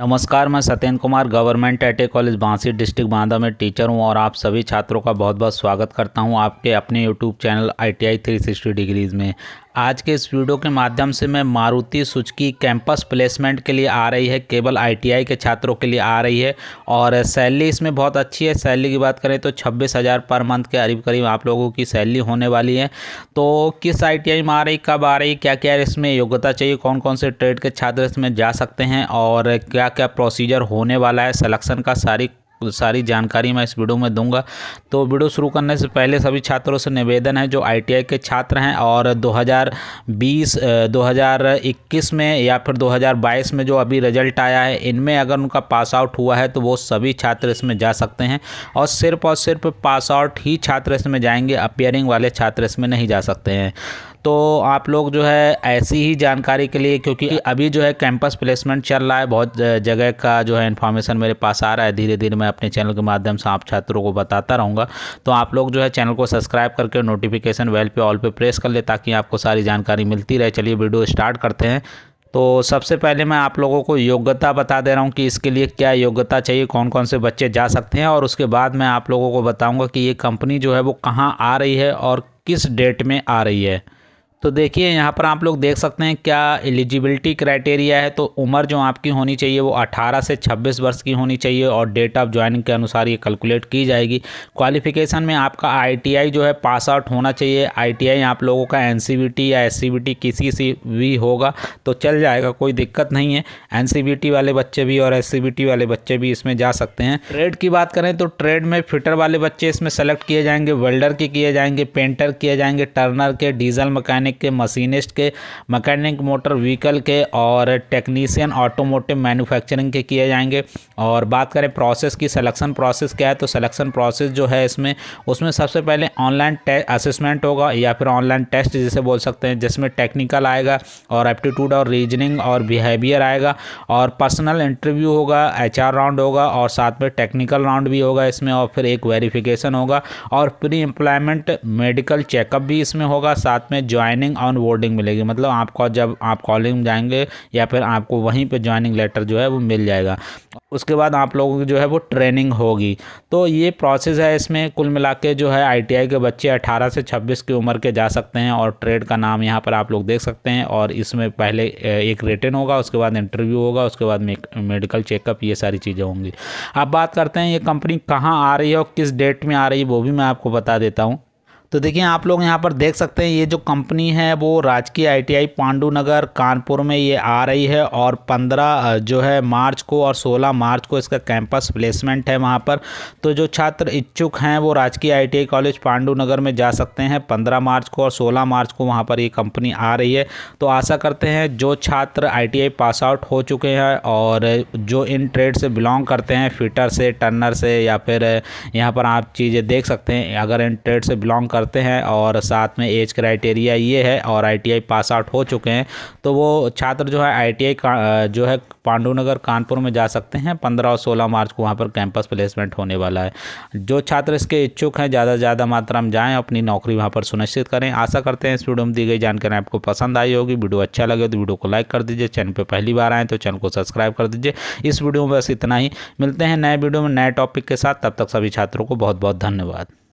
नमस्कार मैं सत्येंद्र कुमार गवर्नमेंट एटे कॉलेज बांसी डिस्ट्रिक्ट बांदा में टीचर हूं और आप सभी छात्रों का बहुत बहुत स्वागत करता हूं आपके अपने YouTube channel I T I three sixty degrees में आज के इस वीडियो के माध्यम से मैं मारुति सुचकी कैंपस प्लेसमेंट के लिए आ रही है केवल आईटीआई के छात्रों के लिए आ रही है और सैलरी इसमें बहुत अच्छी है सैलरी की बात करें तो छब्बीस हज़ार पर मंथ के करीब करीब आप लोगों की सैलरी होने वाली है तो किस आईटीआई में आ रही कब आ रही क्या क्या इसमें योग्यता चाहिए कौन कौन से ट्रेड के छात्र इसमें जा सकते हैं और क्या क्या प्रोसीजर होने वाला है सलेक्शन का सारी सारी जानकारी मैं इस वीडियो में दूंगा तो वीडियो शुरू करने से पहले सभी छात्रों से निवेदन है जो आईटीआई के छात्र हैं और 2020 2021 में या फिर 2022 में जो अभी रिजल्ट आया है इनमें अगर उनका पास आउट हुआ है तो वो सभी छात्र इसमें जा सकते हैं और सिर्फ और सिर्फ पास आउट ही छात्र इसमें जाएंगे अपियरिंग वाले छात्र इसमें नहीं जा सकते हैं तो आप लोग जो है ऐसी ही जानकारी के लिए क्योंकि अभी जो है कैंपस प्लेसमेंट चल रहा है बहुत जगह का जो है इन्फॉर्मेशन मेरे पास आ रहा है धीरे धीरे मैं अपने चैनल के माध्यम से आप छात्रों को बताता रहूँगा तो आप लोग जो है चैनल को सब्सक्राइब करके नोटिफिकेशन बेल पे ऑल पे प्रेस कर ले ताकि आपको सारी जानकारी मिलती रहे चलिए वीडियो स्टार्ट करते हैं तो सबसे पहले मैं आप लोगों को योग्यता बता दे रहा हूँ कि इसके लिए क्या योग्यता चाहिए कौन कौन से बच्चे जा सकते हैं और उसके बाद मैं आप लोगों को बताऊँगा कि ये कंपनी जो है वो कहाँ आ रही है और किस डेट में आ रही है तो देखिए यहाँ पर आप लोग देख सकते हैं क्या एलिजिबिलिटी क्राइटेरिया है तो उम्र जो आपकी होनी चाहिए वो 18 से 26 वर्ष की होनी चाहिए और डेट ऑफ ज्वाइनिंग के अनुसार ये कैलकुलेट की जाएगी क्वालिफिकेशन में आपका आईटीआई जो है पास आउट होना चाहिए आईटीआई आप लोगों का एन या एस किसी सी भी होगा तो चल जाएगा कोई दिक्कत नहीं है एन वाले बच्चे भी और एस वाले बच्चे भी इसमें जा सकते हैं ट्रेड की बात करें तो ट्रेड में फिटर वाले बच्चे इसमें सेलेक्ट किए जाएंगे वेल्डर के किए जाएंगे पेंटर किए जाएंगे टर्नर के डीजल मकैनिक मैकेनिक के मशीनिस्ट के मैकेनिक मोटर व्हीकल के और टेक्नीसियन ऑटोमोटिव मैन्युफैक्चरिंग के किए जाएंगे और बात करें प्रोसेस की सिलेक्शन प्रोसेस क्या है तो सिलेक्शन प्रोसेस जो है इसमें उसमें सबसे पहले ऑनलाइन असेसमेंट होगा या फिर ऑनलाइन टेस्ट जिसे बोल सकते हैं जिसमें टेक्निकल आएगा और एप्टीट्यूड और रीजनिंग और बिहेवियर आएगा और पर्सनल इंटरव्यू होगा एच राउंड होगा और साथ में टेक्निकल राउंड भी होगा इसमें और फिर एक वेरिफिकेशन होगा और प्री एम्प्लॉयमेंट मेडिकल चेकअप भी इसमें होगा साथ में ज्वाइनिंग ज्वाइनिंग ऑन बोर्डिंग मिलेगी मतलब आपको जब आप कॉलेज में जाएंगे या फिर आपको वहीं पर ज्वाइनिंग लेटर जो है वो मिल जाएगा उसके बाद आप लोगों की जो है वो ट्रेनिंग होगी तो ये प्रोसेस है इसमें कुल मिला के जो है आईटीआई के बच्चे 18 से 26 की उम्र के जा सकते हैं और ट्रेड का नाम यहाँ पर आप लोग देख सकते हैं और इसमें पहले एक रिटर्न होगा उसके बाद इंटरव्यू होगा उसके बाद मेडिकल चेकअप ये सारी चीज़ें होंगी अब बात करते हैं ये कंपनी कहाँ आ रही है और किस डेट में आ रही है वो भी मैं आपको बता देता हूँ तो देखिए आप लोग यहाँ पर देख सकते हैं ये जो कंपनी है वो राजकीय आईटीआई पांडुनगर कानपुर में ये आ रही है और 15 जो है मार्च को और 16 मार्च को इसका कैंपस प्लेसमेंट है वहाँ पर तो जो छात्र इच्छुक हैं वो राजकीय आईटीआई कॉलेज पांडुनगर में जा सकते हैं 15 मार्च को और 16 मार्च को वहाँ पर ये कंपनी आ रही है तो आशा करते हैं जो छात्र आई पास आउट हो चुके हैं और जो इन ट्रेड से बिलोंग करते हैं फिटर से टर्नर से या फिर यहाँ पर आप चीज़ें देख सकते हैं अगर इन ट्रेड से बिलोंग कर करते हैं और साथ में एज क्राइटेरिया ये है और आईटीआई पास आउट हो चुके हैं तो वो छात्र जो है आईटीआई जो है पांडुनगर कानपुर में जा सकते हैं पंद्रह और सोलह मार्च को वहाँ पर कैंपस प्लेसमेंट होने वाला है जो छात्र इसके इच्छुक हैं ज़्यादा से ज़्यादा मात्रा में जाएँ अपनी नौकरी वहाँ पर सुनिश्चित करें आशा करते हैं इस वीडियो में दी गई जानकारी आपको पसंद आई होगी वीडियो अच्छा लगे तो वीडियो को लाइक कर दीजिए चैनल पर पहली बार आएँ तो चैनल को सब्सक्राइब कर दीजिए इस वीडियो में बस इतना ही मिलते हैं नए वीडियो में नए टॉपिक के साथ तब तक सभी छात्रों को बहुत बहुत धन्यवाद